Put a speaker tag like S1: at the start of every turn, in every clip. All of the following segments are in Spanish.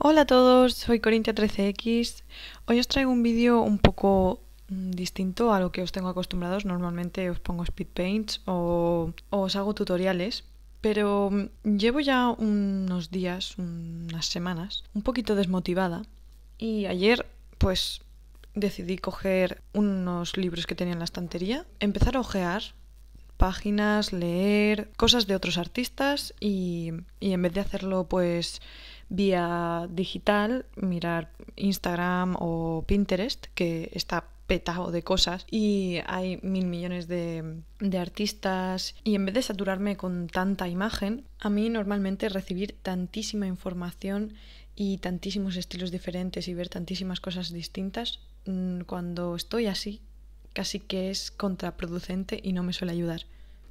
S1: Hola a todos, soy Corintia13x. Hoy os traigo un vídeo un poco mm, distinto a lo que os tengo acostumbrados. Normalmente os pongo speed paints o, os hago tutoriales. Pero mm, llevo ya unos días, unas semanas, un poquito desmotivada. Y ayer, pues, decidí coger unos libros que tenía en la estantería, empezar a ojear páginas, leer cosas de otros artistas y, y en vez de hacerlo, pues vía digital, mirar Instagram o Pinterest, que está petado de cosas y hay mil millones de, de, artistas y en vez de saturarme con tanta imagen, a mí normalmente recibir tantísima información y tantísimos estilos diferentes y ver tantísimas cosas distintas, mm, cuando estoy así, casi que es contraproducente y no me suele ayudar.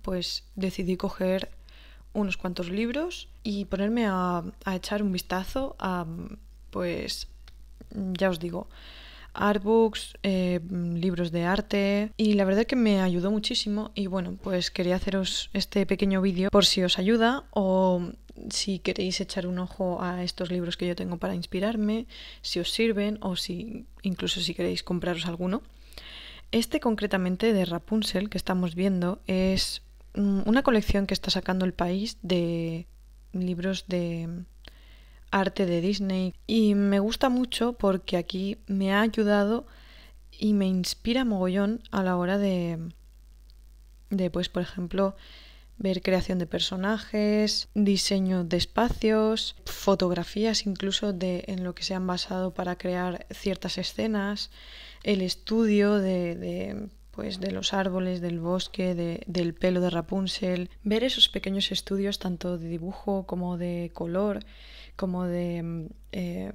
S1: Pues decidí coger unos cuantos libros y ponerme a, echar un vistazo a, pues, ya os digo, artbooks, eh, libros de arte y la verdad es que me ayudó muchísimo y bueno, pues quería haceros este pequeño vídeo por si os ayuda o si queréis echar un ojo a estos libros que yo tengo para inspirarme, si os sirven o si incluso si queréis compraros alguno. Este concretamente de Rapunzel que estamos viendo es Mm, una colección que está sacando el país de libros de arte de Disney y me gusta mucho porque aquí me ha ayudado y me inspira mogollón a la hora de, de pues por ejemplo ver creación de personajes, diseño de espacios, fotografías incluso de en lo que se han basado para crear ciertas escenas, el estudio de pues de los árboles, del bosque, del pelo de Rapunzel, ver esos pequeños estudios tanto de dibujo como de color, como de mm, eh,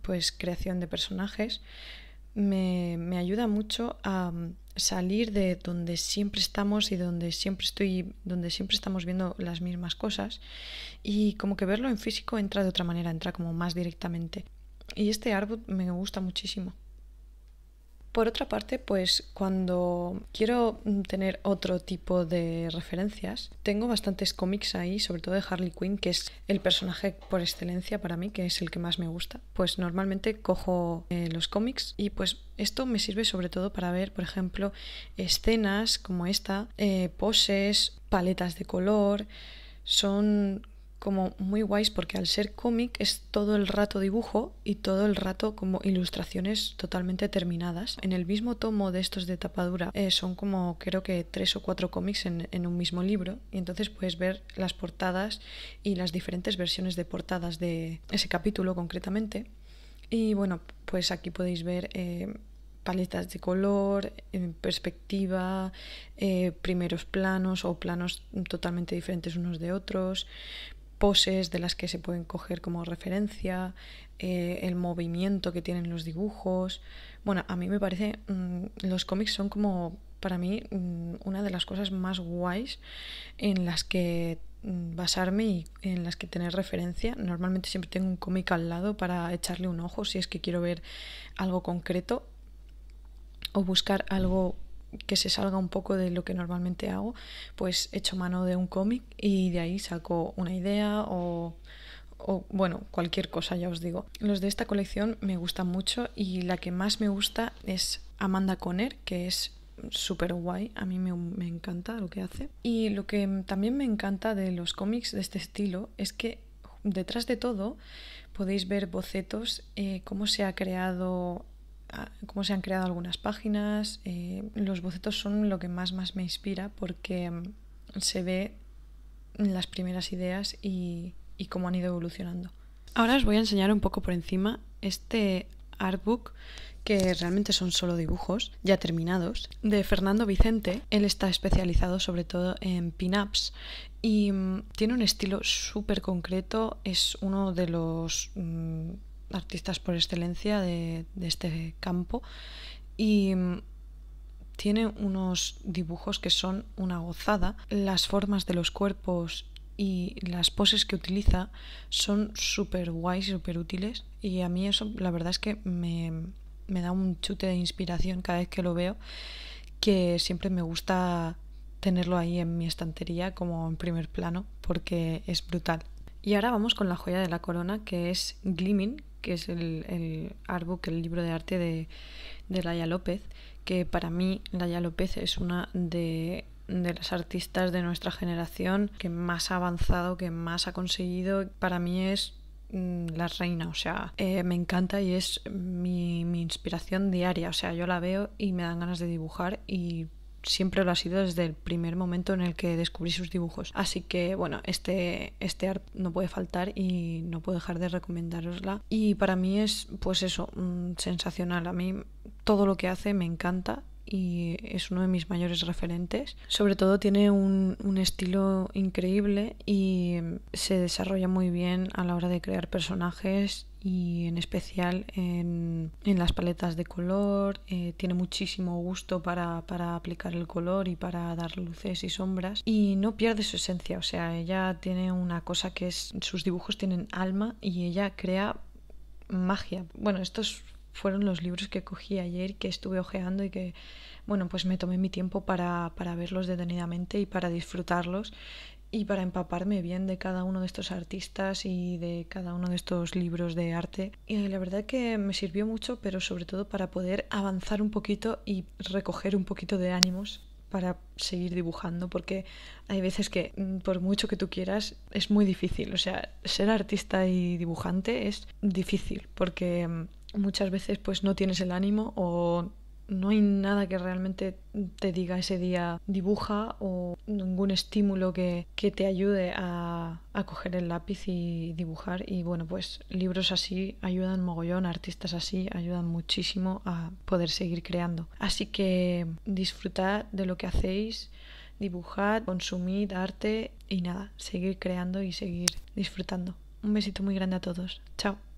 S1: pues creación de personajes, me, me ayuda mucho a mm, salir de donde siempre estamos y donde siempre estoy, donde siempre estamos viendo las mismas cosas y como que verlo en físico entra de otra manera, entra como más directamente. Y este árbol me gusta muchísimo. Por otra parte, pues cuando quiero tener otro tipo de referencias, tengo bastantes cómics ahí, sobre todo de Harley Quinn, que es el personaje por excelencia para mí, que es el que más me gusta. Pues normalmente cojo eh, los cómics y pues esto me sirve sobre todo para ver, por ejemplo, escenas como esta, eh, poses, paletas de color. Son como muy guays porque al ser cómic es todo el rato dibujo y todo el rato como ilustraciones totalmente terminadas. En el mismo tomo de estos de tapadura eh, son como creo que tres o cuatro cómics en, un mismo libro y entonces puedes ver las portadas y las diferentes versiones de portadas de ese capítulo concretamente. Y bueno, pues aquí podéis ver... Eh, paletas de color, eh, perspectiva, primeros planos o planos totalmente diferentes unos de otros poses de las que se pueden coger como referencia, eh, el movimiento que tienen los dibujos. Bueno, a mí me parece, mm, los cómics son como para mí mm, una de las cosas más guays en las que mm, basarme y en las que tener referencia. Normalmente siempre tengo un cómic al lado para echarle un ojo si es que quiero ver algo concreto o buscar algo que se salga un poco de lo que normalmente hago, pues echo mano de un cómic y de ahí saco una idea o, bueno, cualquier cosa, ya os digo. Los de esta colección me gustan mucho y la que más me gusta es Amanda Conner, que es súper guay, a mí me, encanta lo que hace. Y lo que también me encanta de los cómics de este estilo es que detrás de todo podéis ver bocetos, eh, cómo se ha creado Ah, cómo se han creado algunas páginas. Eh, los bocetos son lo que más, más me inspira porque mm, se ve las primeras ideas y, y cómo han ido evolucionando. Ahora os voy a enseñar un poco por encima este artbook que realmente son solo dibujos ya terminados, de Fernando Vicente. Él está especializado sobre todo en pin-ups y mm, tiene un estilo súper concreto, es uno de los mm, artistas por excelencia de, este campo y mm, tiene unos dibujos que son una gozada. Las formas de los cuerpos y las poses que utiliza son súper guays, súper útiles y a mí eso la verdad es que me, me da un chute de inspiración cada vez que lo veo que siempre me gusta tenerlo ahí en mi estantería como en primer plano porque es brutal. Y ahora vamos con la joya de la corona que es Gleaming, que es el, el artbook, el libro de arte de, de Laia López, que para mí Laia López es una de, las artistas de nuestra generación que más ha avanzado, que más ha conseguido. Para mí es mm, la reina, o sea, eh, me encanta y es mi, mi, inspiración diaria, o sea, yo la veo y me dan ganas de dibujar y siempre lo ha sido desde el primer momento en el que descubrí sus dibujos. Así que bueno, este, este art no puede faltar y no puedo dejar de recomendarosla. Y para mí es pues eso, mm, sensacional. A mí todo lo que hace me encanta y es uno de mis mayores referentes. Sobre todo tiene un, estilo increíble y se desarrolla muy bien a la hora de crear personajes y en especial en, las paletas de color. Eh, tiene muchísimo gusto para, para, aplicar el color y para dar luces y sombras y no pierde su esencia. O sea, ella tiene una cosa que es sus dibujos tienen alma y ella crea magia. Bueno, esto es fueron los libros que cogí ayer, que estuve hojeando y que, bueno, pues me tomé mi tiempo para, para verlos detenidamente y para disfrutarlos y para empaparme bien de cada uno de estos artistas y de cada uno de estos libros de arte. Y la verdad que me sirvió mucho, pero sobre todo para poder avanzar un poquito y recoger un poquito de ánimos para seguir dibujando, porque hay veces que mm, por mucho que tú quieras es muy difícil. O sea, ser artista y dibujante es difícil, porque mm, muchas veces pues no tienes el ánimo o no hay nada que realmente te diga ese día dibuja o ningún estímulo que, te ayude a, a, coger el lápiz y dibujar. Y bueno, pues libros así ayudan mogollón, artistas así ayudan muchísimo a poder seguir creando. Así que disfrutad de lo que hacéis, dibujad, consumid arte y nada, seguir creando y seguir disfrutando. Un besito muy grande a todos. Chao.